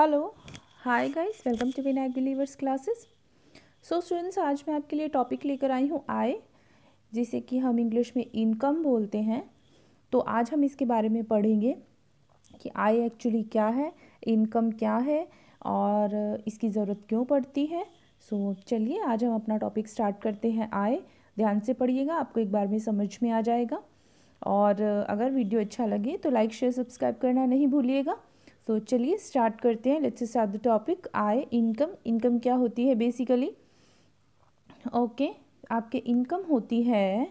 Hello hi guys welcome to Vinayak believers classes so students आज मैं आपके लिए टॉपिक लेकर आई हूँ आय जिसे कि हम इंग्लिश में इनकम बोलते हैं तो आज हम इसके बारे में पढ़ेंगे कि आय एक्चुअली क्या है इनकम क्या है और इसकी ज़रूरत क्यों पड़ती है सो so, चलिए आज हम अपना टॉपिक स्टार्ट करते हैं आय ध्यान से पढ़िएगा आपको एक बार में समझ में आ जाएगा और अगर वीडियो अच्छा लगे तो लाइक शेयर सब्सक्राइब करना नहीं भूलिएगा सो so, चलिए स्टार्ट करते हैं लेट्स स्टार्ट द टॉपिक आय इनकम इनकम क्या होती है बेसिकली ओके okay, आपके इनकम होती है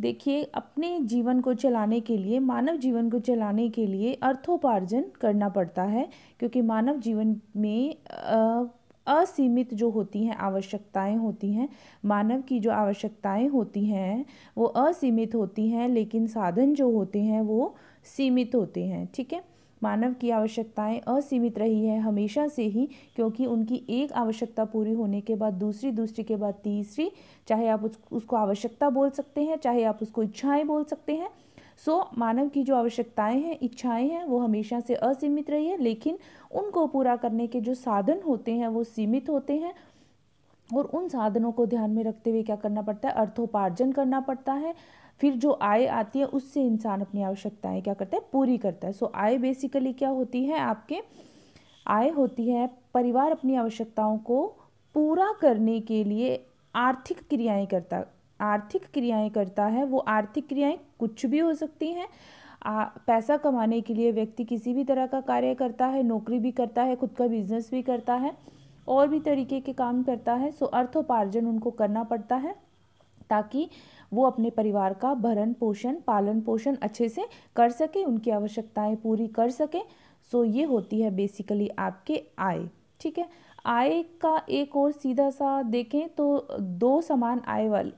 देखिए अपने जीवन को चलाने के लिए मानव जीवन को चलाने के लिए अर्थोपार्जन करना पड़ता है क्योंकि मानव जीवन में असीमित जो होती हैं आवश्यकताएं होती हैं मानव की जो आवश्यकताएं होती हैं वो असीमित होती हैं लेकिन साधन जो होते हैं वो सीमित होते हैं ठीक है मानव की आवश्यकताएं असीमित रही है हमेशा से ही क्योंकि उनकी एक आवश्यकता पूरी होने के बाद दूसरी दूसरी के बाद तीसरी चाहे आप उसको आवश्यकता बोल सकते हैं चाहे आप उसको इच्छाएं बोल सकते हैं सो so, मानव की जो आवश्यकताएं हैं इच्छाएं हैं वो हमेशा से असीमित रही है लेकिन उनको पूरा करने के जो साधन होते हैं वो सीमित होते हैं और उन साधनों को ध्यान में रखते हुए क्या करना पड़ता है अर्थोपार्जन करना पड़ता है फिर जो आय आती है उससे इंसान अपनी आवश्यकताएं क्या करता है पूरी करता है सो आय बेसिकली क्या होती है आपके आय होती है परिवार अपनी आवश्यकताओं को पूरा करने के लिए आर्थिक क्रियाएं करता आर्थिक क्रियाएं करता है वो आर्थिक क्रियाएं कुछ भी हो सकती हैं पैसा कमाने के लिए व्यक्ति किसी भी तरह का कार्य करता है नौकरी भी करता है खुद का बिजनेस भी करता है और भी तरीके के काम करता है सो अर्थोपार्जन उनको करना पड़ता है ताकि वो अपने परिवार का भरण पोषण पालन पोषण अच्छे से कर सके उनकी आवश्यकताएं पूरी कर सके सो ये होती है बेसिकली आपके आय ठीक है आय का एक और सीधा सा देखें तो दो समान आय वाले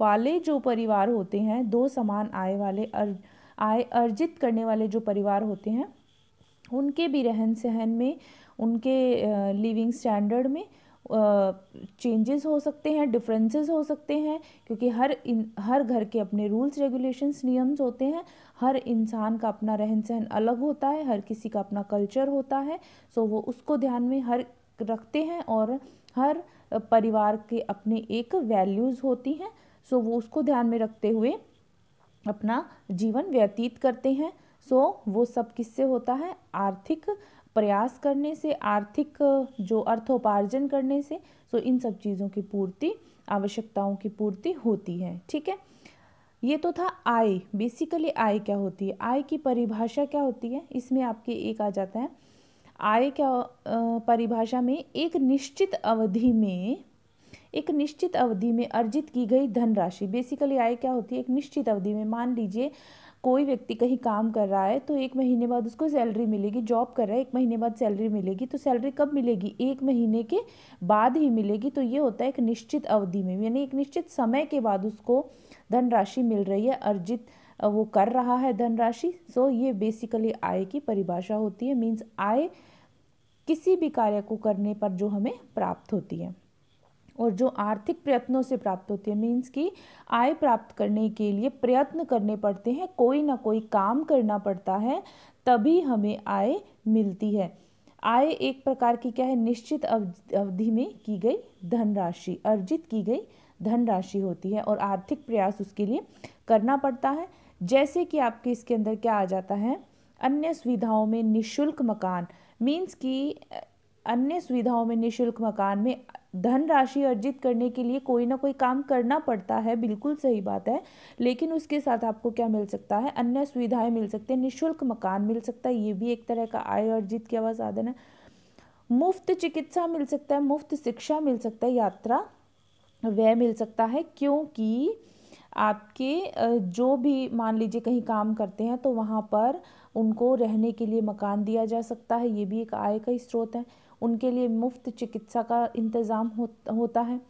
वाले जो परिवार होते हैं दो समान आय वाले अर, आय अर्जित करने वाले जो परिवार होते हैं उनके भी रहन सहन में उनके लिविंग स्टैंडर्ड में चेंजेस हो सकते हैं डिफरेंसेस हो सकते हैं क्योंकि हर इन हर घर के अपने रूल्स रेगुलेशंस नियम्स होते हैं हर इंसान का अपना रहन सहन अलग होता है हर किसी का अपना कल्चर होता है सो वो उसको ध्यान में हर रखते हैं और हर परिवार के अपने एक वैल्यूज़ होती हैं सो वो उसको ध्यान में रखते हुए अपना जीवन व्यतीत करते हैं सो वो सब किससे होता है आर्थिक प्रयास करने से आर्थिक जो अर्थोपार्जन करने से सो इन सब चीज़ों की पूर्ति आवश्यकताओं की पूर्ति होती है ठीक है ये तो था आय बेसिकली आय क्या होती है आय की परिभाषा क्या होती है इसमें आपके एक आ जाता है आय क्या परिभाषा में एक निश्चित अवधि में एक निश्चित अवधि में अर्जित की गई धनराशि बेसिकली आय क्या होती है एक निश्चित अवधि में मान लीजिए कोई व्यक्ति कहीं काम कर रहा है तो एक महीने बाद उसको सैलरी मिलेगी जॉब कर रहा है एक महीने बाद सैलरी मिलेगी तो सैलरी कब मिलेगी एक महीने के बाद ही मिलेगी तो ये होता है एक निश्चित अवधि में यानी एक निश्चित समय के बाद उसको धनराशि मिल रही है अर्जित वो कर रहा है धनराशि सो ये बेसिकली आय की परिभाषा होती है मीन्स आय किसी भी कार्य को करने पर जो हमें प्राप्त होती है और जो आर्थिक प्रयत्नों से प्राप्त होती है मीन्स कि आय प्राप्त करने के लिए प्रयत्न करने पड़ते हैं कोई ना कोई काम करना पड़ता है तभी हमें आय मिलती है आय एक प्रकार की क्या है निश्चित अवधि में की गई धनराशि अर्जित की गई धनराशि होती है और आर्थिक प्रयास उसके लिए करना पड़ता है जैसे कि आपके इसके अंदर क्या आ जाता है अन्य सुविधाओं में निशुल्क मकान मीन्स कि अन्य सुविधाओं में निशुल्क मकान में धन राशि अर्जित करने के लिए कोई ना कोई काम करना पड़ता है बिल्कुल सही बात है लेकिन उसके साथ आपको क्या मिल सकता है अन्य सुविधाएं मिल सकती हैं निःशुल्क मकान मिल सकता है ये भी एक तरह का आय अर्जित किया हुआ साधन है मुफ्त चिकित्सा मिल सकता है मुफ्त शिक्षा मिल सकता है यात्रा व्यय मिल सकता है क्योंकि आपके जो भी मान लीजिए कहीं काम करते हैं तो वहाँ पर उनको रहने के लिए मकान दिया जा सकता है ये भी एक आय का स्रोत है उनके लिए मुफ्त चिकित्सा का इंतज़ाम हो, होता है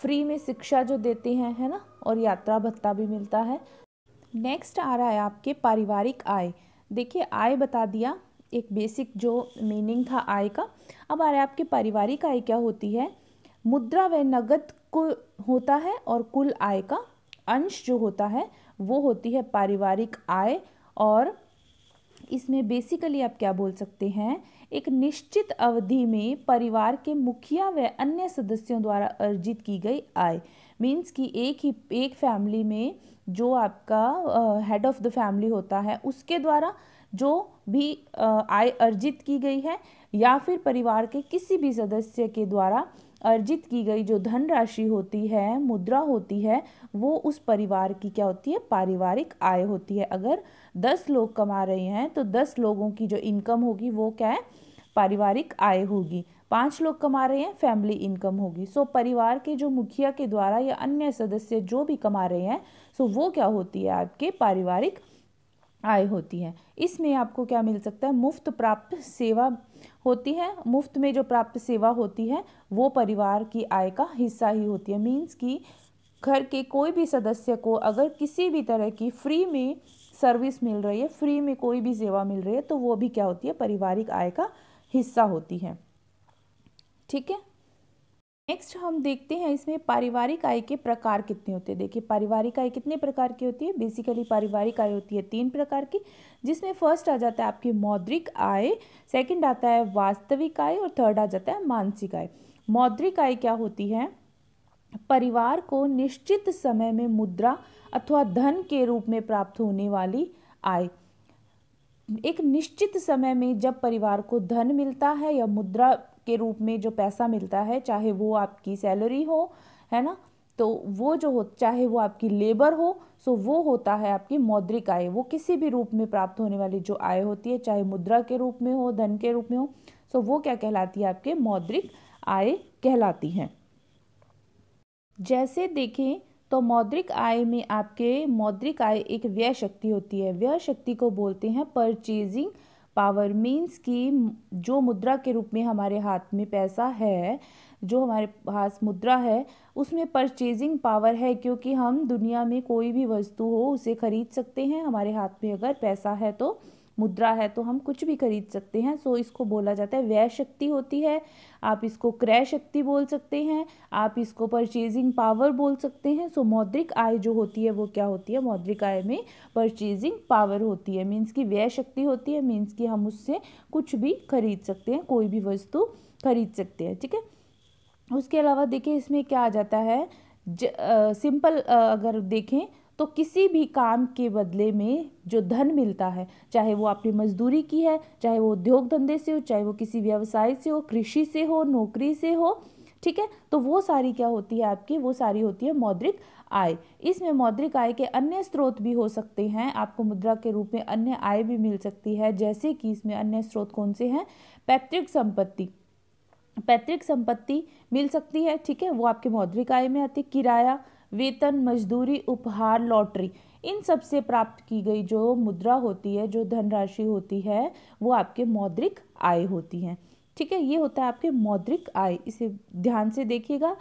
फ्री में शिक्षा जो देते हैं है ना और यात्रा भत्ता भी मिलता है नेक्स्ट आ रहा है आपके पारिवारिक आय देखिए आय बता दिया एक बेसिक जो मीनिंग था आय का अब आ रहा है आपके पारिवारिक आय क्या होती है मुद्रा व नगद को होता है और कुल आय का अंश जो होता है वो होती है पारिवारिक आय और इसमें बेसिकली आप क्या बोल सकते हैं एक निश्चित अवधि में परिवार के मुखिया व अन्य सदस्यों द्वारा अर्जित की गई आय मीन्स कि एक ही एक फैमिली में जो आपका हेड ऑफ़ द फैमिली होता है उसके द्वारा जो भी आय अर्जित की गई है या फिर परिवार के किसी भी सदस्य के द्वारा अर्जित की गई जो धनराशि होती है मुद्रा होती है वो उस परिवार की क्या होती है पारिवारिक आय होती है अगर दस लोग कमा रहे हैं तो दस लोगों की जो इनकम होगी वो क्या है पारिवारिक आय होगी पांच लोग कमा रहे हैं फैमिली इनकम होगी सो परिवार के जो मुखिया के द्वारा या अन्य सदस्य जो भी कमा रहे हैं सो वो क्या होती है आपके पारिवारिक आय होती है इसमें आपको क्या मिल सकता है मुफ्त प्राप्त सेवा होती है मुफ्त में जो प्राप्त सेवा होती है वो परिवार की आय का हिस्सा ही होती है मीन्स कि घर के कोई भी सदस्य को अगर किसी भी तरह की फ्री में सर्विस मिल रही है फ्री में कोई भी सेवा मिल रही है तो वो भी क्या होती है पारिवारिक आय का हिस्सा होती है ठीक है नेक्स्ट हम देखते हैं इसमें पारिवारिक आय के प्रकार कितने होते हैं देखिए पारिवारिक आय कितने प्रकार की होती है बेसिकली पारिवारिक आय होती है तीन प्रकार की जिसमें फर्स्ट आ जाता है आपकी मौद्रिक आय सेकंड आता है वास्तविक आय और थर्ड आ जाता है मानसिक आय मौद्रिक आय क्या होती है परिवार को निश्चित समय में मुद्रा अथवा धन के रूप में प्राप्त होने वाली आय एक निश्चित समय में जब परिवार को धन मिलता है या मुद्रा के रूप में जो पैसा मिलता है चाहे वो आपकी सैलरी हो है ना तो वो जो हो चाहे वो आपकी लेबर हो सो वो होता है आपकी मौद्रिक आय वो किसी भी रूप में प्राप्त होने वाली जो आय होती है चाहे मुद्रा के रूप में हो धन के रूप में हो सो वो क्या कहलाती है आपके मौद्रिक आय कहलाती हैं जैसे देखें तो मौद्रिक आय में आपके मौद्रिक आय एक व्यय शक्ति होती है व्यय शक्ति को बोलते हैं परचेजिंग पावर मीन्स कि जो मुद्रा के रूप में हमारे हाथ में पैसा है जो हमारे पास मुद्रा है उसमें परचेजिंग पावर है क्योंकि हम दुनिया में कोई भी वस्तु हो उसे खरीद सकते हैं हमारे हाथ में अगर पैसा है तो मुद्रा है तो हम कुछ भी खरीद सकते हैं सो इसको बोला जाता है व्यय शक्ति होती है आप इसको क्रय शक्ति बोल सकते हैं आप इसको परचेजिंग पावर बोल सकते हैं सो मौद्रिक आय जो होती है वो क्या होती है मौद्रिक आय में परचेजिंग पावर होती है मीन्स की व्यय शक्ति होती है मीन्स की हम उससे कुछ भी खरीद सकते हैं कोई भी वस्तु खरीद सकते हैं ठीक है उसके अलावा देखिए इसमें क्या आ जाता है सिंपल अगर देखें तो किसी भी काम के बदले में जो धन मिलता है चाहे वो आपने मजदूरी की है चाहे वो उद्योग धंधे से हो चाहे वो किसी व्यवसाय से हो कृषि से हो नौकरी से हो ठीक है तो वो सारी क्या होती है आपकी वो सारी होती है मौद्रिक आय इसमें मौद्रिक आय के अन्य स्रोत भी हो सकते हैं आपको मुद्रा के रूप में अन्य आय भी मिल सकती है जैसे कि इसमें अन्य स्रोत कौन से हैं पैतृक संपत्ति पैतृक संपत्ति मिल सकती है ठीक है वो आपके मौद्रिक आय में आती है किराया वेतन मजदूरी उपहार लॉटरी इन सब से प्राप्त की गई जो मुद्रा होती है जो धनराशि होती है वो आपके मौद्रिक आय होती है ठीक है ये होता है आपके मौद्रिक आय इसे ध्यान से देखिएगा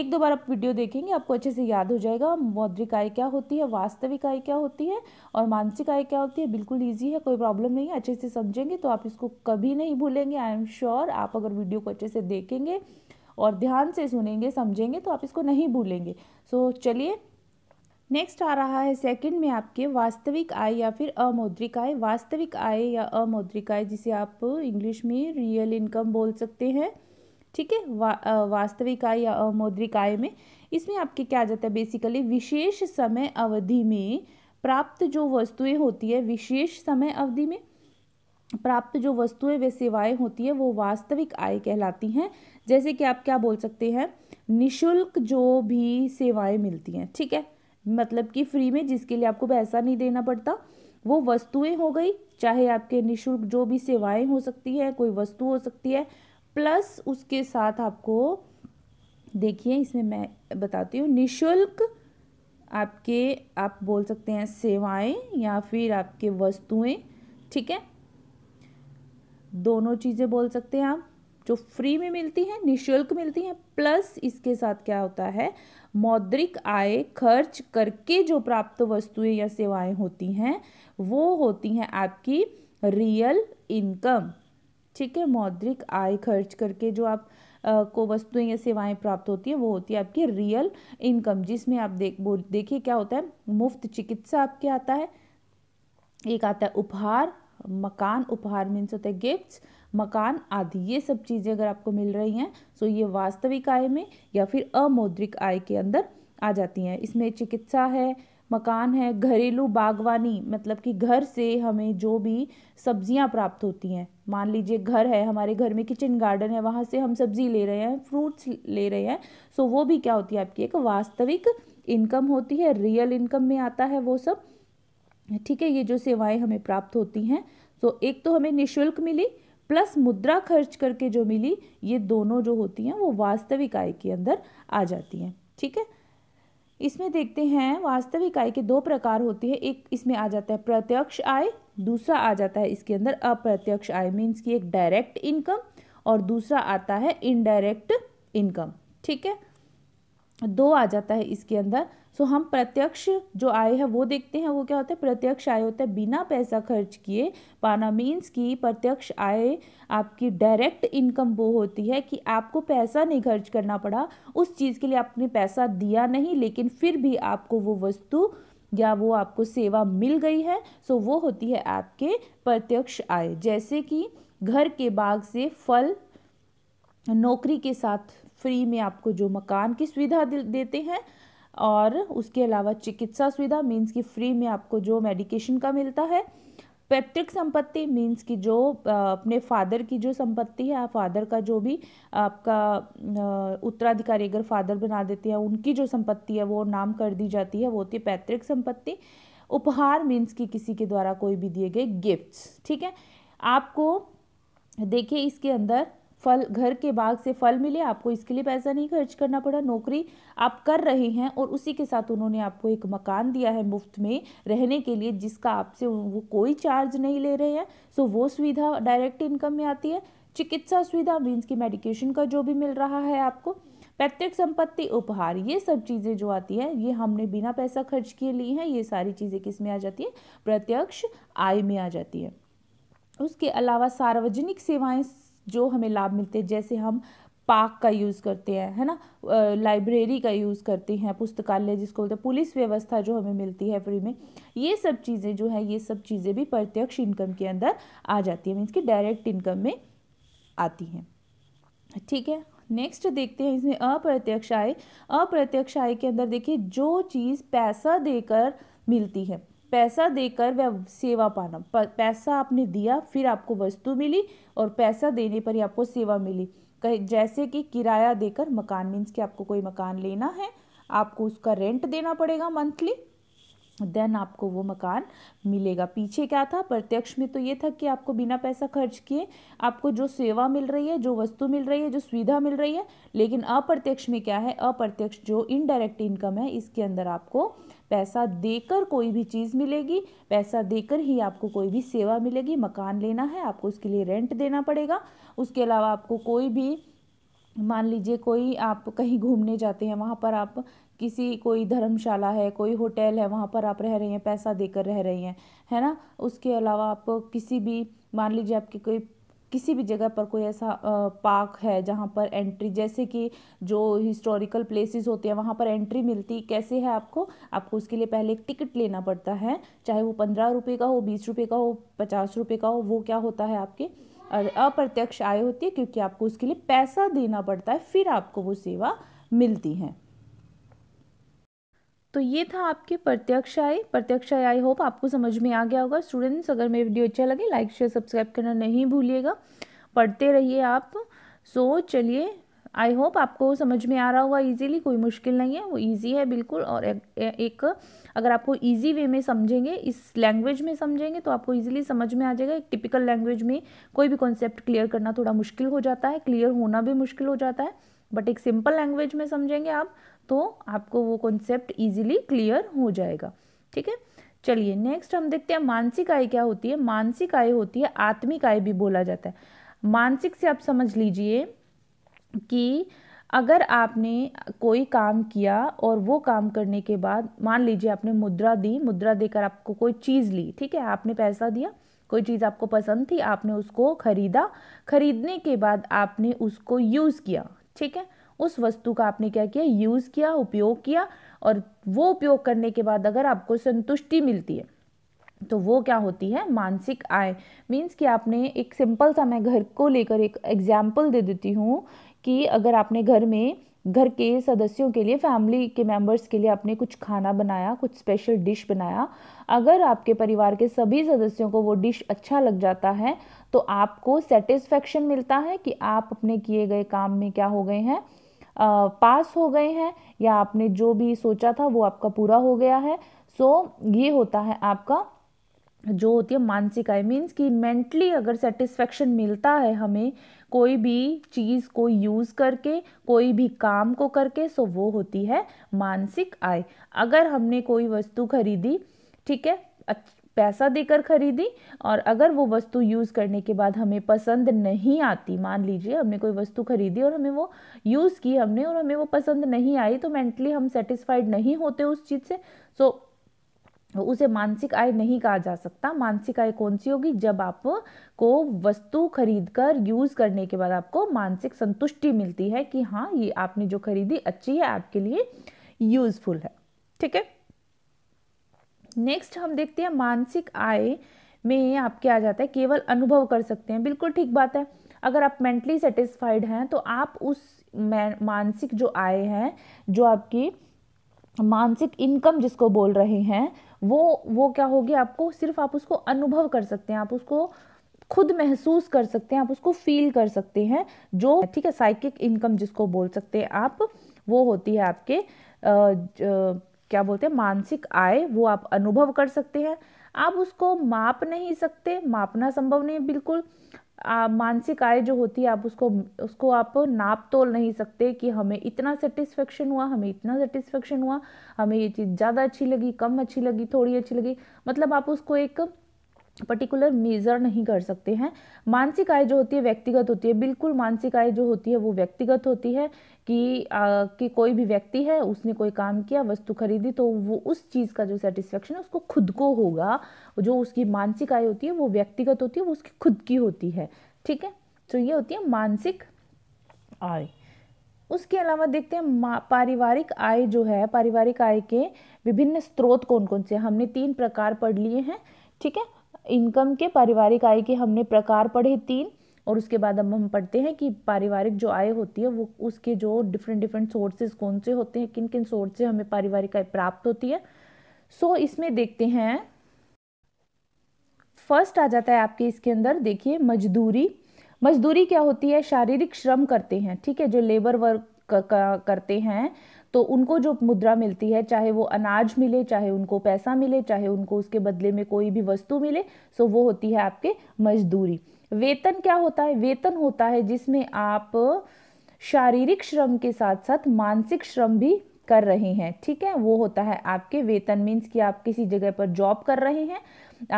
एक दो बार आप वीडियो देखेंगे आपको अच्छे से याद हो जाएगा मौद्रिक आय क्या होती है वास्तविक आय क्या होती है और मानसिक आय क्या होती है बिल्कुल ईजी है कोई प्रॉब्लम नहीं है अच्छे से समझेंगे तो आप इसको कभी नहीं भूलेंगे आई एम श्योर आप अगर वीडियो को अच्छे से देखेंगे और ध्यान से सुनेंगे समझेंगे तो आप इसको नहीं भूलेंगे सो so, चलिए नेक्स्ट आ रहा है सेकंड में आपके वास्तविक आय या फिर अमौद्रिक आय वास्तविक आय या अमौद्रिक आय जिसे आप इंग्लिश में रियल इनकम बोल सकते हैं ठीक है वा, वास्तविक आय या अमौद्रिक आय में इसमें आपके क्या आ जाता है बेसिकली विशेष समय अवधि में प्राप्त जो वस्तुएं होती है विशेष समय अवधि में प्राप्त जो वस्तुएं वे सेवाएं होती है वो वास्तविक आय कहलाती हैं जैसे कि आप क्या बोल सकते हैं निशुल्क जो भी सेवाएं मिलती हैं ठीक है मतलब कि फ्री में जिसके लिए आपको पैसा नहीं देना पड़ता वो वस्तुएं हो गई चाहे आपके निशुल्क जो भी सेवाएं हो सकती है कोई वस्तु हो सकती है प्लस उसके साथ आपको देखिए इसमें मैं बताती हूँ निःशुल्क आपके आप बोल सकते हैं सेवाएँ या फिर आपके वस्तुएँ ठीक है दोनों चीज़ें बोल सकते हैं आप जो फ्री में मिलती हैं निशुल्क मिलती हैं प्लस इसके साथ क्या होता है मौद्रिक आय खर्च करके जो प्राप्त वस्तुएं या सेवाएं होती हैं वो होती हैं आपकी रियल इनकम ठीक है मौद्रिक आय खर्च करके जो आप आ, को वस्तुएं या सेवाएं प्राप्त होती है वो होती है आपकी रियल इनकम जिसमें आप देख देखिए क्या होता है मुफ्त चिकित्सा आपके आता है एक आता है उपहार मकान उपहार मीन्स होते हैं गिफ्ट्स मकान आदि ये सब चीज़ें अगर आपको मिल रही हैं सो ये वास्तविक आय में या फिर अमौद्रिक आय के अंदर आ जाती हैं इसमें चिकित्सा है मकान है घरेलू बागवानी मतलब कि घर से हमें जो भी सब्जियां प्राप्त होती हैं मान लीजिए घर है हमारे घर में किचन गार्डन है वहाँ से हम सब्जी ले रहे हैं फ्रूट्स ले रहे हैं सो वो भी क्या होती है आपकी एक वास्तविक इनकम होती है रियल इनकम में आता है वो सब ठीक है ये जो सेवाएं हमें प्राप्त होती हैं तो एक तो हमें निःशुल्क मिली प्लस मुद्रा खर्च करके जो मिली ये दोनों जो होती हैं वो वास्तविक आय के अंदर आ जाती हैं ठीक है इसमें देखते हैं वास्तविक आय के दो प्रकार होती है एक इसमें आ जाता है प्रत्यक्ष आय दूसरा आ जाता है इसके अंदर अप्रत्यक्ष आय मीन्स की एक डायरेक्ट इनकम और दूसरा आता है इनडायरेक्ट इनकम ठीक है दो आ जाता है इसके अंदर सो हम प्रत्यक्ष जो आय है वो देखते हैं वो क्या होता है प्रत्यक्ष आय होता है बिना पैसा खर्च किए पाना मीन्स की प्रत्यक्ष आय आपकी डायरेक्ट इनकम वो होती है कि आपको पैसा नहीं खर्च करना पड़ा उस चीज़ के लिए आपने पैसा दिया नहीं लेकिन फिर भी आपको वो वस्तु या वो आपको सेवा मिल गई है सो वो होती है आपके प्रत्यक्ष आय जैसे कि घर के बाग से फल नौकरी के साथ फ्री में आपको जो मकान की सुविधा देते हैं और उसके अलावा चिकित्सा सुविधा मीन्स कि फ्री में आपको जो मेडिकेशन का मिलता है पैतृक संपत्ति मीन्स कि जो अपने फादर की जो संपत्ति है फादर का जो भी आपका उत्तराधिकारी अगर फादर बना देते हैं उनकी जो संपत्ति है वो नाम कर दी जाती है वो होती है पैतृक संपत्ति उपहार मीन्स कि किसी के द्वारा कोई भी दिए गए गिफ्ट्स ठीक है आपको देखिए इसके अंदर फल घर के बाग से फल मिले आपको इसके लिए पैसा नहीं खर्च करना पड़ा नौकरी आप कर रहे हैं और उसी के साथ उन्होंने आपको एक मकान दिया है मुफ्त में रहने के लिए जिसका आपसे वो कोई चार्ज नहीं ले रहे हैं सो वो सुविधा डायरेक्ट इनकम में आती है चिकित्सा सुविधा मीन्स की मेडिकेशन का जो भी मिल रहा है आपको पैतृक संपत्ति उपहार ये सब चीज़ें जो आती है ये हमने बिना पैसा खर्च किए ली हैं ये सारी चीज़ें किस में आ जाती है प्रत्यक्ष आय में आ जाती है उसके अलावा सार्वजनिक सेवाएं जो हमें लाभ मिलते हैं जैसे हम पार्क का यूज़ करते हैं है ना लाइब्रेरी का यूज़ करते हैं पुस्तकालय जिसको बोलते हैं पुलिस व्यवस्था जो हमें मिलती है फ्री में ये सब चीज़ें जो है ये सब चीज़ें भी प्रत्यक्ष इनकम के अंदर आ जाती है मीन्स की डायरेक्ट इनकम में आती हैं ठीक है नेक्स्ट देखते हैं इसमें अप्रत्यक्ष आय अप्रत्यक्ष आय के अंदर देखिए जो चीज़ पैसा देकर मिलती है पैसा देकर वह सेवा पाना पैसा आपने दिया फिर आपको वस्तु मिली और पैसा देने पर ही आपको सेवा मिली कहीं जैसे कि किराया देकर मकान मीन्स कि आपको कोई मकान लेना है आपको उसका रेंट देना पड़ेगा मंथली देन आपको वो मकान मिलेगा पीछे क्या था प्रत्यक्ष में तो ये था कि आपको बिना पैसा खर्च किए आपको जो सेवा मिल रही है जो वस्तु मिल रही है जो सुविधा मिल रही है लेकिन अप्रत्यक्ष में क्या है अप्रत्यक्ष जो इनडायरेक्ट इनकम है इसके अंदर आपको पैसा देकर कोई भी चीज़ मिलेगी पैसा देकर ही आपको कोई भी सेवा मिलेगी मकान लेना है आपको उसके लिए रेंट देना पड़ेगा उसके अलावा आपको कोई भी मान लीजिए कोई आप कहीं घूमने जाते हैं वहाँ पर आप किसी कोई धर्मशाला है कोई होटल है वहाँ पर आप रह रहे हैं पैसा देकर रह रही हैं है ना उसके अलावा आप किसी भी मान लीजिए आपकी कोई किसी भी जगह पर कोई ऐसा पार्क है जहाँ पर एंट्री जैसे कि जो हिस्टोरिकल प्लेसेस होते हैं वहाँ पर एंट्री मिलती कैसे है आपको आपको उसके लिए पहले एक टिकट लेना पड़ता है चाहे वो पंद्रह रुपये का हो बीस रुपये का हो पचास रुपये का हो वो क्या होता है आपके अप्रत्यक्ष आय होती है क्योंकि आपको उसके लिए पैसा देना पड़ता है फिर आपको वो सेवा मिलती है तो ये था आपके प्रत्यक्ष आय प्रत्यक्ष आय आई होप आपको समझ में आ गया होगा स्टूडेंट्स अगर मेरी वीडियो अच्छा लगे लाइक शेयर सब्सक्राइब करना नहीं भूलिएगा पढ़ते रहिए आप सो so, चलिए आई होप आपको समझ में आ रहा होगा इजीली कोई मुश्किल नहीं है वो इजी है बिल्कुल और एक, एक अगर आपको इजी वे में समझेंगे इस लैंग्वेज में समझेंगे तो आपको इजीली समझ में आ जाएगा एक टिपिकल लैंग्वेज में कोई भी कॉन्सेप्ट क्लियर करना थोड़ा मुश्किल हो जाता है क्लियर होना भी मुश्किल हो जाता है बट एक सिंपल लैंग्वेज में समझेंगे आप तो आपको वो कॉन्सेप्ट इजीली क्लियर हो जाएगा ठीक है चलिए नेक्स्ट हम देखते हैं मानसिक आय क्या होती है मानसिक आय होती है आत्मिक आय भी बोला जाता है मानसिक से आप समझ लीजिए कि अगर आपने कोई काम किया और वो काम करने के बाद मान लीजिए आपने मुद्रा दी मुद्रा देकर आपको कोई चीज़ ली ठीक है आपने पैसा दिया कोई चीज़ आपको पसंद थी आपने उसको खरीदा खरीदने के बाद आपने उसको यूज़ किया ठीक है उस वस्तु का आपने क्या किया यूज़ किया उपयोग किया और वो उपयोग करने के बाद अगर आपको संतुष्टि मिलती है तो वो क्या होती है मानसिक आय मीन्स कि आपने एक सिंपल सा मैं घर को लेकर एक एग्जाम्पल दे देती हूँ कि अगर आपने घर में घर के सदस्यों के लिए फैमिली के मेंबर्स के लिए आपने कुछ खाना बनाया कुछ स्पेशल डिश बनाया अगर आपके परिवार के सभी सदस्यों को वो डिश अच्छा लग जाता है तो आपको सेटिस्फेक्शन मिलता है कि आप अपने किए गए काम में क्या हो गए हैं पास हो गए हैं या आपने जो भी सोचा था वो आपका पूरा हो गया है सो so, ये होता है आपका जो होती है मानसिक आय मीन्स कि मेंटली अगर सेटिस्फेक्शन मिलता है हमें कोई भी चीज़ को यूज़ करके कोई भी काम को करके सो वो होती है मानसिक आय अगर हमने कोई वस्तु खरीदी ठीक है पैसा देकर खरीदी और अगर वो वस्तु यूज़ करने के बाद हमें पसंद नहीं आती मान लीजिए हमने कोई वस्तु खरीदी और हमें वो यूज़ की हमने और हमें वो पसंद नहीं आई तो मेंटली हम सेटिस्फाइड नहीं होते उस चीज़ से सो so, उसे मानसिक आय नहीं कहा जा सकता मानसिक आय कौन सी होगी जब आप को वस्तु खरीद कर यूज़ करने के बाद आपको मानसिक संतुष्टि मिलती है कि हाँ ये आपने जो खरीदी अच्छी है आपके लिए यूज़फुल है ठीक है नेक्स्ट हम देखते हैं मानसिक आय में आपके आ जाता है केवल अनुभव कर सकते हैं बिल्कुल ठीक बात है अगर आप मेंटली सेटिस्फाइड हैं तो आप उस मानसिक जो आय है जो आपकी मानसिक इनकम जिसको बोल रहे हैं वो वो क्या होगी आपको सिर्फ आप उसको अनुभव कर सकते हैं आप उसको खुद महसूस कर सकते हैं आप उसको फील कर सकते हैं जो ठीक है साइकिक इनकम जिसको बोल सकते हैं आप वो होती है आपके आ, ज, क्या बोलते हैं मानसिक आय वो आप अनुभव कर सकते हैं आप उसको माप नहीं सकते मापना संभव नहीं बिल्कुल मानसिक आय जो होती है आप उसको उसको आप नाप तोल नहीं सकते कि हमें इतना सेटिस्फेक्शन हुआ हमें इतना सेटिस्फेक्शन हुआ हमें ये चीज़ ज़्यादा अच्छी लगी कम अच्छी लगी थोड़ी अच्छी लगी मतलब आप उसको एक पर्टिकुलर मेज़र नहीं कर सकते हैं मानसिक आय जो होती है व्यक्तिगत होती है बिल्कुल मानसिक आय जो होती है वो व्यक्तिगत होती है कि आ, कि कोई भी व्यक्ति है उसने कोई काम किया वस्तु खरीदी तो वो उस चीज़ का जो सेटिस्फेक्शन है उसको खुद को होगा जो उसकी मानसिक आय होती है वो व्यक्तिगत होती है वो उसकी खुद की होती है ठीक है तो ये होती है मानसिक आय उसके अलावा देखते हैं पारिवारिक आय जो है पारिवारिक आय के विभिन्न स्रोत कौन कौन से हमने तीन प्रकार पढ़ लिए हैं ठीक है इनकम के पारिवारिक आय के हमने प्रकार पढ़े तीन और उसके बाद अब हम पढ़ते हैं कि पारिवारिक जो आय होती है वो उसके जो डिफरेंट डिफरेंट सोर्सेज कौन से होते हैं किन किन सोर्स से हमें पारिवारिक आय प्राप्त होती है सो so, इसमें देखते हैं फर्स्ट आ जाता है आपके इसके अंदर देखिए मजदूरी मजदूरी क्या होती है शारीरिक श्रम करते हैं ठीक है जो लेबर वर्क करते हैं तो उनको जो मुद्रा मिलती है चाहे वो अनाज मिले चाहे उनको पैसा मिले चाहे उनको उसके बदले में कोई भी वस्तु मिले सो वो होती है आपके मजदूरी वेतन क्या होता है वेतन होता है जिसमें आप शारीरिक श्रम के साथ साथ मानसिक श्रम भी कर रहे हैं ठीक है वो होता है आपके वेतन मीन्स कि आप किसी जगह पर जॉब कर रहे हैं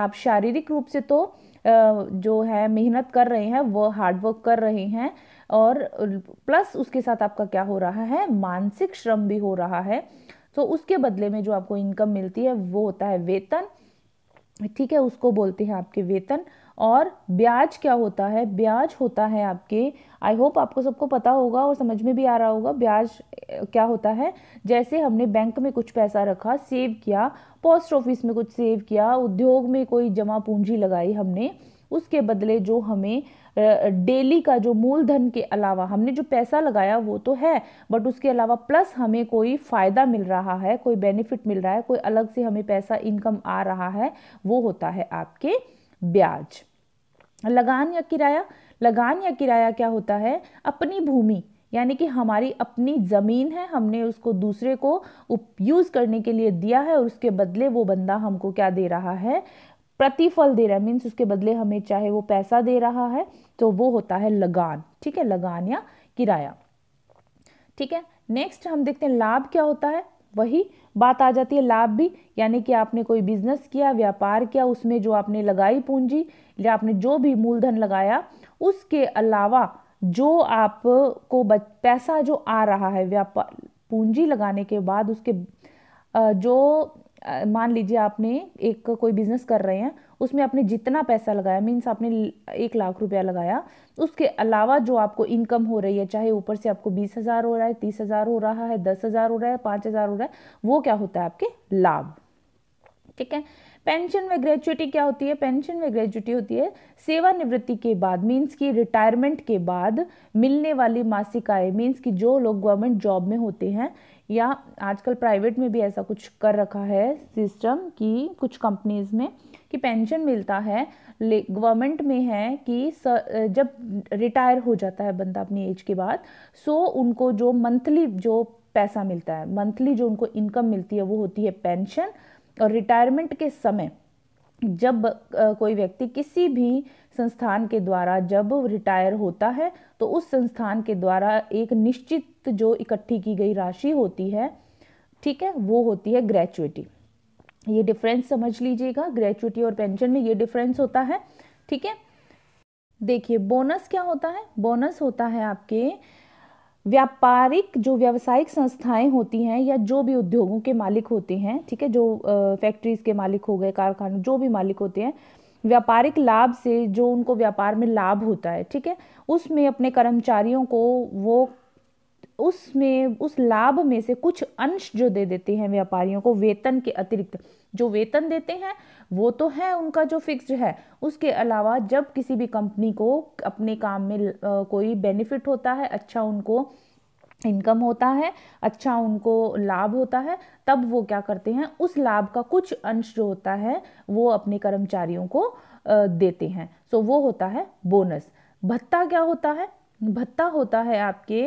आप शारीरिक रूप से तो जो है मेहनत कर रहे हैं वो हार्डवर्क कर रहे हैं और प्लस उसके साथ आपका क्या हो रहा है मानसिक श्रम भी हो रहा है तो उसके बदले में जो आपको इनकम मिलती है वो होता है वेतन ठीक है उसको बोलते हैं आपके वेतन और ब्याज क्या होता है ब्याज होता है आपके आई होप आपको सबको पता होगा और समझ में भी आ रहा होगा ब्याज क्या होता है जैसे हमने बैंक में कुछ पैसा रखा सेव किया पोस्ट ऑफिस में कुछ सेव किया उद्योग में कोई जमा पूंजी लगाई हमने उसके बदले जो हमें डेली का जो मूलधन के अलावा हमने जो पैसा लगाया वो तो है बट उसके अलावा प्लस हमें कोई फ़ायदा मिल रहा है कोई बेनिफिट मिल रहा है कोई अलग से हमें पैसा इनकम आ रहा है वो होता है आपके ब्याज लगान या किराया लगान या किराया क्या होता है अपनी भूमि यानी कि हमारी अपनी ज़मीन है हमने उसको दूसरे को यूज़ करने के लिए दिया है और उसके बदले वो बंदा हमको क्या दे रहा है प्रतिफल दे रहा है मीन्स उसके बदले हमें चाहे वो पैसा दे रहा है तो वो होता है लगान ठीक है लगान या किराया ठीक है नेक्स्ट हम देखते हैं लाभ क्या होता है वही बात आ जाती है लाभ भी यानी कि आपने कोई बिजनेस किया व्यापार किया उसमें जो आपने लगाई पूंजी या आपने जो भी मूलधन लगाया उसके अलावा जो आपको पैसा जो आ रहा है व्यापार पूंजी लगाने के बाद उसके जो मान लीजिए आपने एक कोई बिजनेस कर रहे हैं उसमें आपने जितना पैसा लगाया मीन्स आपने एक लाख रुपया लगाया उसके अलावा जो आपको इनकम हो रही है चाहे ऊपर से आपको बीस हज़ार हो रहा है तीस हज़ार हो रहा है दस हज़ार हो रहा है पाँच हज़ार हो रहा है वो क्या होता है आपके लाभ ठीक है पेंशन में ग्रेचुटी क्या होती है पेंशन में ग्रेचुटी होती है सेवानिवृत्ति के बाद मीन्स की रिटायरमेंट के बाद मिलने वाली मासिक आय मीन्स की जो लोग गवर्नमेंट जॉब में होते हैं या आजकल प्राइवेट में भी ऐसा कुछ कर रखा है सिस्टम कि कुछ कंपनीज में कि पेंशन मिलता है गवर्नमेंट में है कि स, जब रिटायर हो जाता है बंदा अपनी एज के बाद सो उनको जो मंथली जो पैसा मिलता है मंथली जो उनको इनकम मिलती है वो होती है पेंशन और रिटायरमेंट के समय जब कोई व्यक्ति किसी भी संस्थान के द्वारा जब रिटायर होता है तो उस संस्थान के द्वारा एक निश्चित जो इकट्ठी की गई राशि होती है ठीक है वो होती है ग्रेचुएटी ये डिफरेंस समझ लीजिएगा ग्रेचुएटी और पेंशन में ये डिफरेंस होता है ठीक है देखिए बोनस क्या होता है बोनस होता है आपके व्यापारिक जो व्यावसायिक संस्थाएं होती हैं या जो भी उद्योगों के मालिक होते हैं ठीक है जो फैक्ट्रीज के मालिक हो गए कारखाने जो भी मालिक होते हैं व्यापारिक लाभ से जो उनको व्यापार में लाभ होता है ठीक है उसमें अपने कर्मचारियों को वो उसमें उस लाभ में से कुछ अंश जो दे देते हैं व्यापारियों को वेतन के अतिरिक्त जो वेतन देते हैं वो तो है उनका जो फिक्स्ड है उसके अलावा जब किसी भी कंपनी को अपने काम में कोई बेनिफिट होता है अच्छा उनको इनकम होता है अच्छा उनको लाभ होता है तब वो क्या करते हैं उस लाभ का कुछ अंश जो होता है वो अपने कर्मचारियों को देते हैं सो वो होता है बोनस भत्ता क्या होता है भत्ता होता है आपके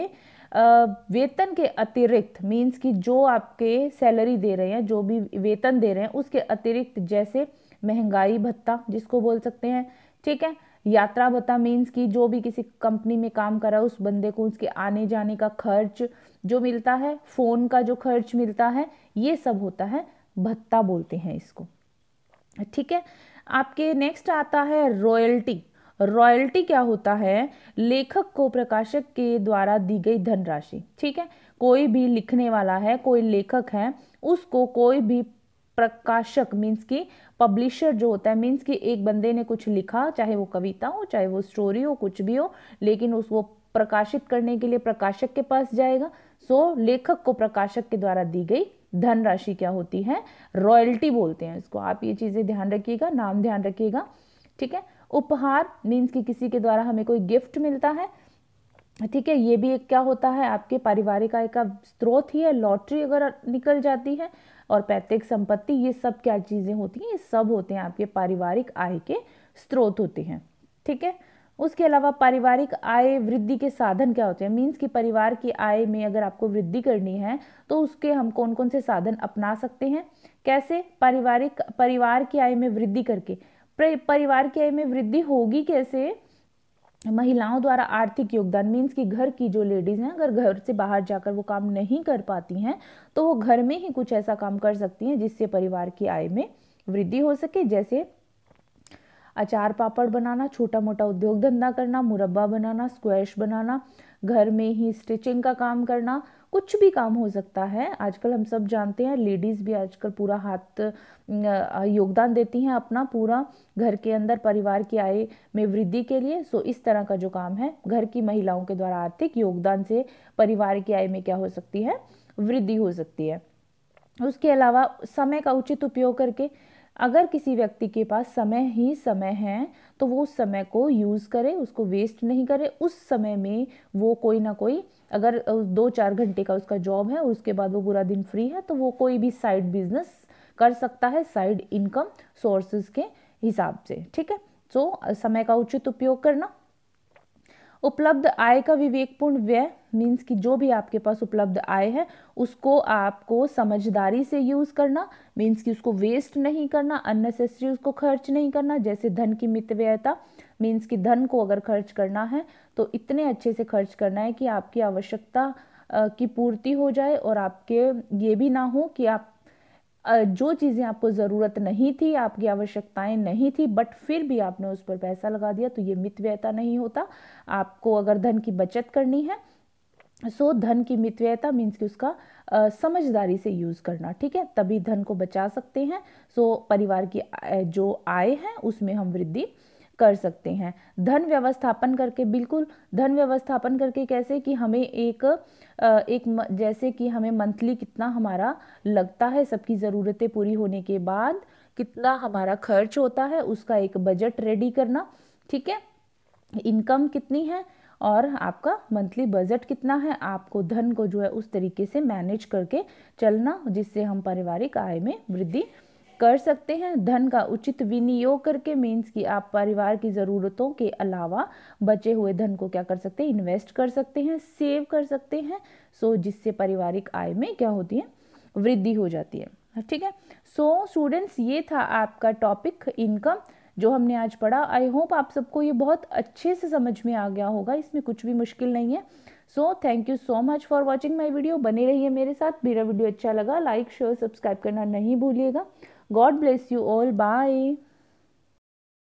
वेतन के अतिरिक्त मीन्स कि जो आपके सैलरी दे रहे हैं जो भी वेतन दे रहे हैं उसके अतिरिक्त जैसे महंगाई भत्ता जिसको बोल सकते हैं ठीक है यात्रा भत्ता मीन्स कि जो भी किसी कंपनी में काम करा उस बंदे को उसके आने जाने का खर्च जो मिलता है फ़ोन का जो खर्च मिलता है ये सब होता है भत्ता बोलते हैं इसको ठीक है आपके नेक्स्ट आता है रॉयल्टी रॉयल्टी क्या होता है लेखक को प्रकाशक के द्वारा दी गई धनराशि ठीक है कोई भी लिखने वाला है कोई लेखक है उसको कोई भी प्रकाशक मीन्स की पब्लिशर जो होता है मीन्स की एक बंदे ने कुछ लिखा चाहे वो कविता हो चाहे वो स्टोरी हो कुछ भी हो लेकिन उस वो प्रकाशित करने के लिए प्रकाशक के पास जाएगा सो लेखक को प्रकाशक के द्वारा दी गई धनराशि क्या होती है रॉयल्टी बोलते हैं इसको आप ये चीज़ें ध्यान रखिएगा नाम ध्यान रखिएगा ठीक है उपहार मीन्स कि किसी के द्वारा हमें कोई गिफ्ट मिलता है ठीक है ये भी एक क्या होता है आपके पारिवारिक आय का स्रोत ही है लॉटरी अगर निकल जाती है और पैतृक संपत्ति ये सब क्या चीज़ें होती हैं ये सब होते हैं आपके पारिवारिक आय के स्रोत होते हैं ठीक है उसके अलावा पारिवारिक आय वृद्धि के साधन क्या होते हैं मीन्स कि परिवार की आय में अगर आपको वृद्धि करनी है तो उसके हम कौन कौन से साधन अपना सकते हैं कैसे पारिवारिक परिवार की आय में वृद्धि करके परिवार की आय में वृद्धि होगी कैसे महिलाओं द्वारा आर्थिक योगदान मीन्स कि घर की जो लेडीज़ हैं अगर घर से बाहर जाकर वो काम नहीं कर पाती हैं तो वो घर में ही कुछ ऐसा काम कर सकती हैं जिससे परिवार की आय में वृद्धि हो सके जैसे अचार पापड़ बनाना छोटा मोटा उद्योग धंधा करना मुरब्बा बनाना स्क्वैश बनाना घर में ही स्टिचिंग का काम करना कुछ भी काम हो सकता है आजकल हम सब जानते हैं लेडीज़ भी आजकल पूरा हाथ योगदान देती हैं अपना पूरा घर के अंदर परिवार की आय में वृद्धि के लिए सो इस तरह का जो काम है घर की महिलाओं के द्वारा आर्थिक योगदान से परिवार की आय में क्या हो सकती है वृद्धि हो सकती है उसके अलावा समय का उचित उपयोग करके अगर किसी व्यक्ति के पास समय ही समय है तो वो उस समय को यूज़ करे उसको वेस्ट नहीं करे उस समय में वो कोई ना कोई अगर दो चार घंटे का उसका जॉब है उसके बाद वो पूरा दिन फ्री है तो वो कोई भी साइड बिजनेस कर सकता है साइड इनकम सोर्सेज के हिसाब से ठीक है सो so, समय का उचित उपयोग करना उपलब्ध आय का विवेकपूर्ण व्यय मीन्स कि जो भी आपके पास उपलब्ध आय है उसको आपको समझदारी से यूज़ करना मीन्स कि उसको वेस्ट नहीं करना अननेसेसरी उसको खर्च नहीं करना जैसे धन की मित व्ययता मीन्स कि धन को अगर खर्च करना है तो इतने अच्छे से खर्च करना है कि आपकी आवश्यकता की पूर्ति हो जाए और आपके ये भी ना हो कि आप जो चीज़ें आपको ज़रूरत नहीं थी आपकी आवश्यकताएं नहीं थी बट फिर भी आपने उस पर पैसा लगा दिया तो ये मित नहीं होता आपको अगर धन की बचत करनी है सो so, धन की मितव्ययता मीन्स कि उसका आ, समझदारी से यूज़ करना ठीक है तभी धन को बचा सकते हैं सो so, परिवार की जो आय है उसमें हम वृद्धि कर सकते हैं धन व्यवस्थापन करके बिल्कुल धन व्यवस्थापन करके कैसे कि हमें एक एक जैसे कि हमें मंथली कितना हमारा लगता है सबकी ज़रूरतें पूरी होने के बाद कितना हमारा खर्च होता है उसका एक बजट रेडी करना ठीक है इनकम कितनी है और आपका मंथली बजट कितना है आपको धन को जो है उस तरीके से मैनेज करके चलना जिससे हम पारिवारिक आय में वृद्धि कर सकते हैं धन का उचित विनियोग करके मीन्स कि आप परिवार की ज़रूरतों के अलावा बचे हुए धन को क्या कर सकते हैं इन्वेस्ट कर सकते हैं सेव कर सकते हैं सो जिससे पारिवारिक आय में क्या होती है वृद्धि हो जाती है हाँ, ठीक है सो स्टूडेंट्स ये था आपका टॉपिक इनकम जो हमने आज पढ़ा आई होप आप सबको ये बहुत अच्छे से समझ में आ गया होगा इसमें कुछ भी मुश्किल नहीं है so thank you so much for watching my video बने रहिए मेरे साथ मेरा वीडियो अच्छा लगा लाइक शेयर सब्सक्राइब करना नहीं भूलिएगा God bless you all. Bye.